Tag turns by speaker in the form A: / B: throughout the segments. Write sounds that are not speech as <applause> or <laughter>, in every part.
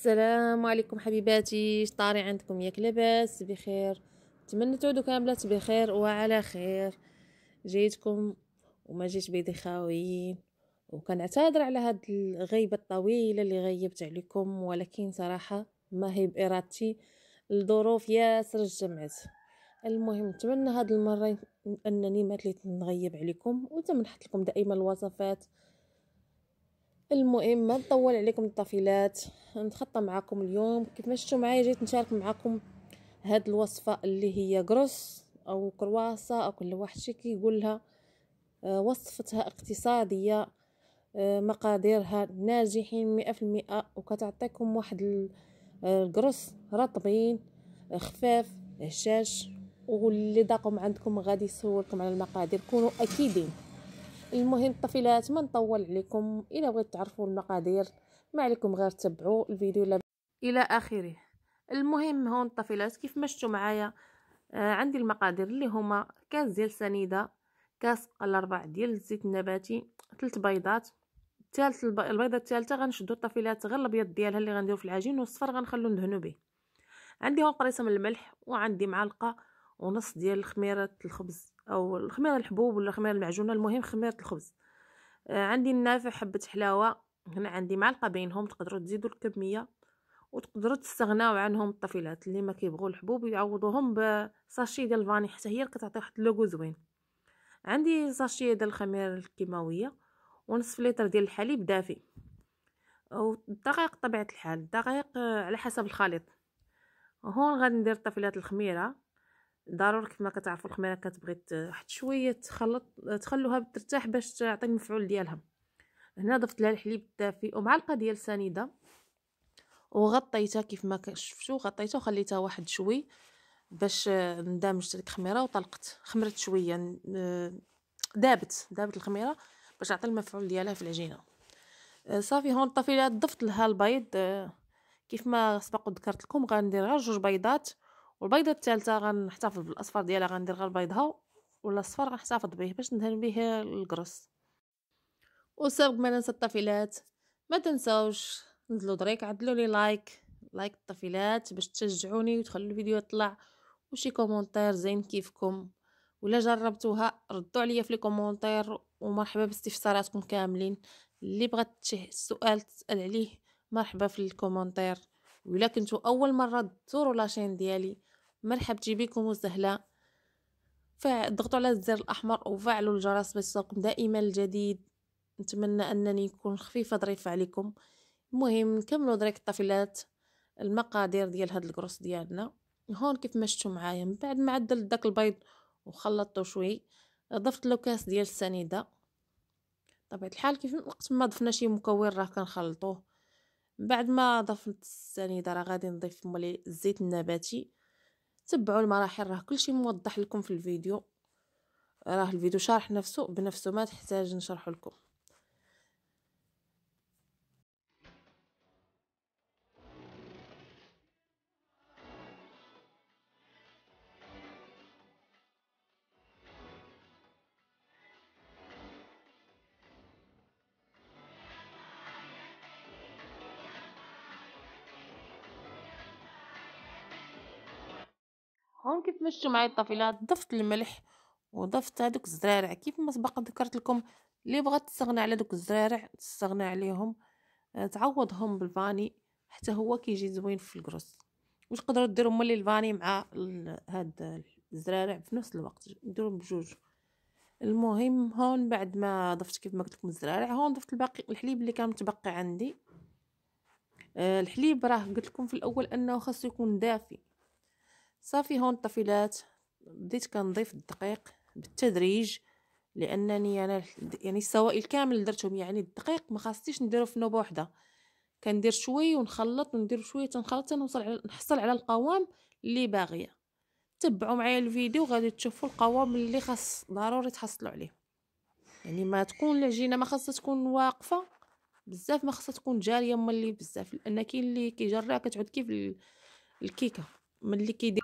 A: السلام عليكم حبيباتي طاري عندكم ياك لاباس بخير نتمنى تعودوا كاملات بخير وعلى خير جيتكم وما جيت بيدي خاويين وكنعتذر على هاد الغيبه الطويله اللي غيبت عليكم ولكن صراحه ما هي بارادتي الظروف ياسر جمعت المهم نتمنى هاد المره انني ما تليت نغيب عليكم وتمنحت لكم دائما الوصفات المهم ما نطول عليكم الطفيلات نتخطى معكم اليوم كيف ما شفتوا معايا جيت نشارك معكم هاد الوصفه اللي هي كروس او كرواسه او كل واحد شي كيقولها آه، وصفتها اقتصاديه آه، مقاديرها ناجحين مئة في المئة وكتعطيكم واحد الكروس آه، رطبين خفاف هشاش واللي ضاقهم عندكم غادي يصوركم على المقادير كونوا اكيدين المهم طفيلات ما نطول عليكم الا بغيت تعرفوا المقادير ما عليكم غير تبعوا الفيديو لب... الى اخره المهم هون الطفيلات كيف ما شفتوا معايا آه عندي المقادير اللي هما كاس ديال سنيده كاس ربع ديال الزيت النباتي ثلاث بيضات الثالث البيضه الثالثه غنشدو الطفيلات غير الابيض ديالها اللي غنديرو في العجين والصفر غنخلو ندهنو به عندي هون قريصه من الملح وعندي معلقه ونص ديال الخميره الخبز او الخميره الحبوب ولا الخميره المعجونه المهم خميره الخبز آه عندي النافع حبه حلاوه هنا عندي معلقه بينهم تقدروا تزيدوا الكميه وتقدروا تستغناو عنهم الطفيلات اللي ما كيبغوا الحبوب يعوضوهم بساشي ديال الفاني حتى هي كتعطي واحد اللوغو زوين عندي ساشي ديال الخميره الكيماويه ونصف لتر ديال الحليب دافي والدقيق طبيعه الحال الدقيق آه، على حسب الخليط هون غادي ندير طفيلات الخميره ضروري كما كتعرفوا الخميره كتبغي واحد شويه تخلط تخلوها ترتاح باش تعطي المفعول ديالها هنا ضفت لها الحليب الدافي ومعلقه ديال سنيده وغطيتها كيف ما شفتوا غطيتها وخليتها واحد شوي باش ندمج ديك الخميره وطلقت خمرت شويه دابت دابت الخميره باش تعطي المفعول ديالها في العجينه صافي هون الطفيله ضفت لها البيض كيف ما سبق وذكرت لكم غندير غير جوج بيضات والبيضه الثالثه غنحتفظ بالاصفر ديالها غندير غير بيضها ولا الصفر غنحتفظ به باش ندهن به القرص وسابق ما ننسى الطفيلات ما تنساوش نزلوا دريك عدلوا لي لايك لايك الطفيلات باش تشجعوني وتخلوا الفيديو يطلع وشي كومونتير زين كيفكم ولا جربتوها ردوا عليا في لي ومرحبا باستفساراتكم كاملين اللي بغات شي سؤال تسال عليه مرحبا في الكومنتير ولا كنتو اول مره تزوروا لاشين ديالي مرحبتي بكم وسهلا فضغطوا على الزر الاحمر وفعلوا الجرس باش يوصلكم دائما الجديد نتمنى انني نكون خفيفه ظريفه عليكم المهم نكملوا دريك الطفيلات المقادير ديال هاد الكروس ديالنا هون كيف ما شفتوا معايا من بعد ما عدلت داك البيض وخلطته شوي ضفت له كاس ديال السنيده طبيعه الحال كيف وقت ما ضفنا شي مكون راه كنخلطوه بعد ما ضفت السنيده راه غادي نضيف مولي الزيت النباتي تبعوا المراحل راه كلشي موضح لكم في الفيديو راه الفيديو شارح نفسه بنفسه ما تحتاج نشرح لكم هون كيف مشوا معي الطفيلات ضفت الملح وضفت هادوك الزرارع كيف ما سبق ذكرت لكم اللي بغات تستغنى على دوك الزرارع تستغنى عليهم آه، تعوضهم بالفاني حتى هو كيجي زوين في الكروس تقدروا ديروا مولي الفاني مع هاد الزرارع في نفس الوقت ديروا بجوج المهم هون بعد ما ضفت كيف ما قلت لكم الزرارع هون ضفت الباقي الحليب اللي كان متبقي عندي آه، الحليب راه قلت لكم في الاول انه خاصو يكون دافي صافي هون الطفيلات بديت كنضيف الدقيق بالتدريج لانني انا يعني السوائل كامل درتهم يعني الدقيق ما خاصنيش نديرو في نوبه وحده كندير شوي ونخلط وندير شويه تنخلط نوصل على نحصل على القوام اللي باغيه تبعوا معايا الفيديو غادي تشوفوا القوام اللي خاص ضروري تحصلوا عليه يعني ما تكون العجينه ما خاصها تكون واقفه بزاف ما خاصها تكون جاريه ملي بزاف لان كاين اللي كيجرع كتعود كيف الكيكه ملي كيدير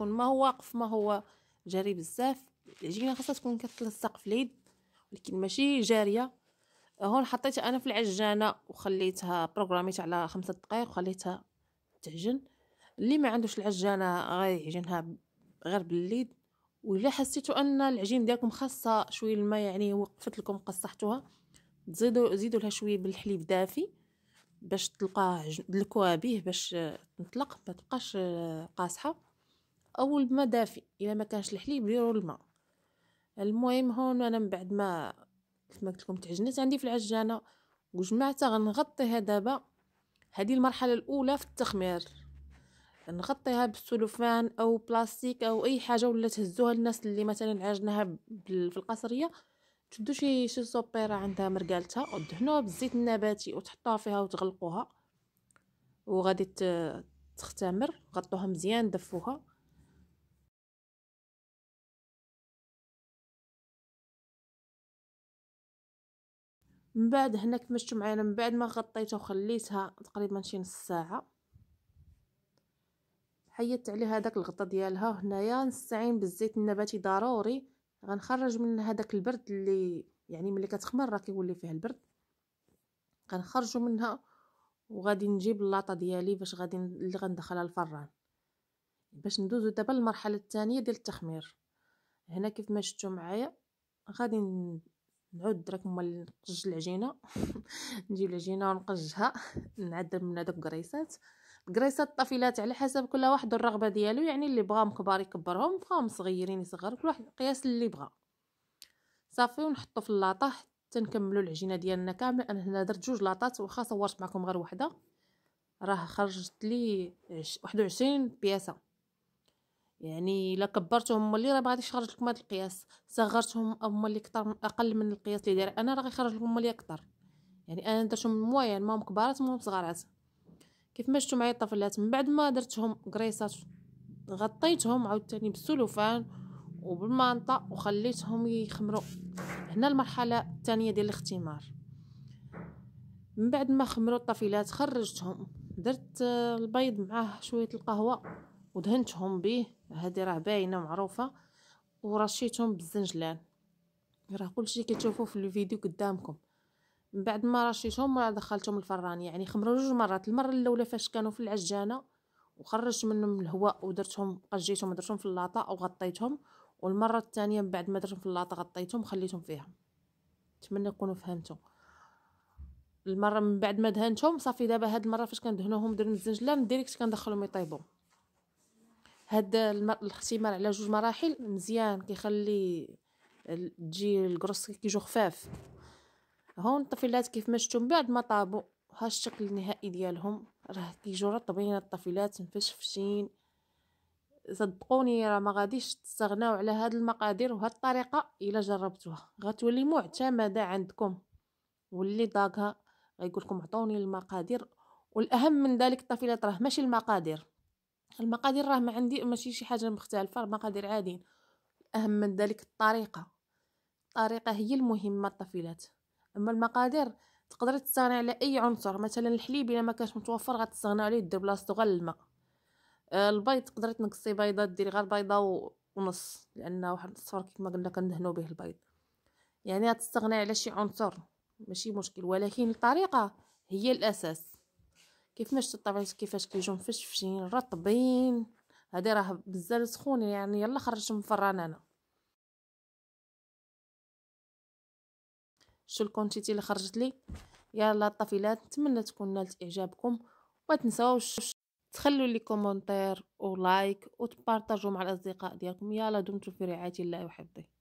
A: تكون ما هو واقف ما هو جاري بزاف العجينه خاصها تكون كتلصق في اليد ولكن ماشي جاريه هون حطيتها انا في العجانه وخليتها بروغراميت على خمسة دقائق وخليتها تعجن اللي ما عندوش العجانه غيعجنها غير باليد ولا حسيتو ان العجين ديالكم خاصه شويه الماء يعني وقفت لكم قصحتوها تزيدوا زيدوا لها شويه بالحليب دافي باش تلقاه دلكوها به باش تنطلق ما تبقاش قاصحه او الماء دافي الا ما كانش الحليب ديروا الماء المهم هون انا من بعد ما كما قلت لكم تعجنت عندي في العجانه وجمعتها غنغطيها دابا هذه المرحله الاولى في التخمير نغطيها بالسلوفان او بلاستيك او اي حاجه ولا تهزوها الناس اللي مثلا عجنها في القصريه تشدو شي شي سوبيرا عندها مرقالتها ودهنوها بالزيت النباتي وتحطوها فيها وتغلقوها وغادي تختمر غطوها مزيان دفوها من بعد هنا كما شفتوا معايا من بعد ما غطيتها وخليتها تقريبا شي نص ساعه حيدت عليها هذاك الغطاء ديالها هنايا نستعين بالزيت النباتي ضروري غنخرج من هذاك البرد اللي يعني ملي كتخمر راه كيولي فيه البرد غنخرجو منها وغادي نجيب اللاطه ديالي باش غادي اللي غندخلها الفران باش ندوزو دابا للمرحله الثانيه ديال التخمير هنا كيف ما شفتوا معايا غادي نعود دراك مال نقج العجينه <laughs> نجيب العجينه ونقجها نعد من هذوك الكريسات الكريسات الطفيلات على حسب كل واحد الرغبه ديالو يعني اللي بغاهم كبار يكبرهم بغاهم صغيرين يصغر كل واحد القياس اللي بغا صافي ونحطو في اللاطه حتى نكملو العجينه ديالنا كامله انا هنا درت جوج لاطات واخا صورت معكم غير وحده راه خرجت لي 21 بياسه يعني الا كبرتهم هما اللي راه ما يخرج لكم هذا القياس صغرتهم هما اللي اكثر اقل من القياس اللي داير انا راه غيخرج لكم هما اللي اكثر يعني انا درتهم مويان ماهم كبارات ماهم صغارات كيف ما شفتوا معايا الطفلات من بعد ما درتهم كريسات غطيتهم عاوتاني بالسلوفان وبالمانطا وخليتهم يخمروا هنا المرحله الثانيه ديال الاختمار من بعد ما خمروا الطفيلات خرجتهم درت البيض معاه شويه القهوه ودهنتهم به هذه راه باينه معروفه ورشيتهم بالزنجلان راه كلشي كتشوفوا في الفيديو قدامكم من بعد ما رشيتهم راه دخلتهم الفران يعني خمروا جوج مرات المره الاولى فاش كانوا في العجانه وخرجت منهم الهواء ودرتهم قجيتهم درتهم في اللاطه وغطيتهم والمره الثانيه من بعد ما درتهم في اللاطه غطيتهم وخليتهم فيها نتمنى تكونوا فهمتوا المره من بعد ما دهنتهم صافي دابا هاد المره فاش كندهنوهم درهم الزنجلان ديريكت كندخلهم يطيبوا هاد الاختمار على جوج مراحل مزيان كيخلي تجي الكروس كيجو خفاف هون الطفيلات كيف ما شفتو من بعد ما طابو ها الشكل النهائي ديالهم راه كيجو رطبين الطفيلات مفشفشين صدقوني راه ما غاديش تستغناو على هاد المقادير وهاد الطريقه الا جربتوها غتولي معتمده عندكم واللي ضاقها غيقول لكم عطوني المقادير والاهم من ذلك الطفيلات راه ماشي المقادير المقادير راه ما عندي ماشي شي حاجه مختلفه المقادير عاديين الاهم من ذلك الطريقه الطريقه هي المهمه الطفيلات اما المقادير تقدري تستغنى على اي عنصر مثلا الحليب الا ما كانش متوفر غتستغنى عليه دير بلاصتو غير الماء آه، البيض تقدري تنقصي بيضه ديري غير بيضه ونص لان واحد الصفر كما قلنا كندهنوا به البيض يعني غتستغني على شي عنصر ماشي مشكل ولكن الطريقه هي الاساس كيفاش الطبيعه كيفاش كيجون فشفشين رطبين هادي راه بزاف سخون يعني يلا خرجت من الفران انا شو الكونتيتي اللي خرجت لي يلا الطفيلات نتمنى تكون نالت اعجابكم وما تنساوش تخلوا لي كومونتير ولايك وتبارطاجوا مع الاصدقاء ديالكم يلا دمتم في رعايه الله وحفظه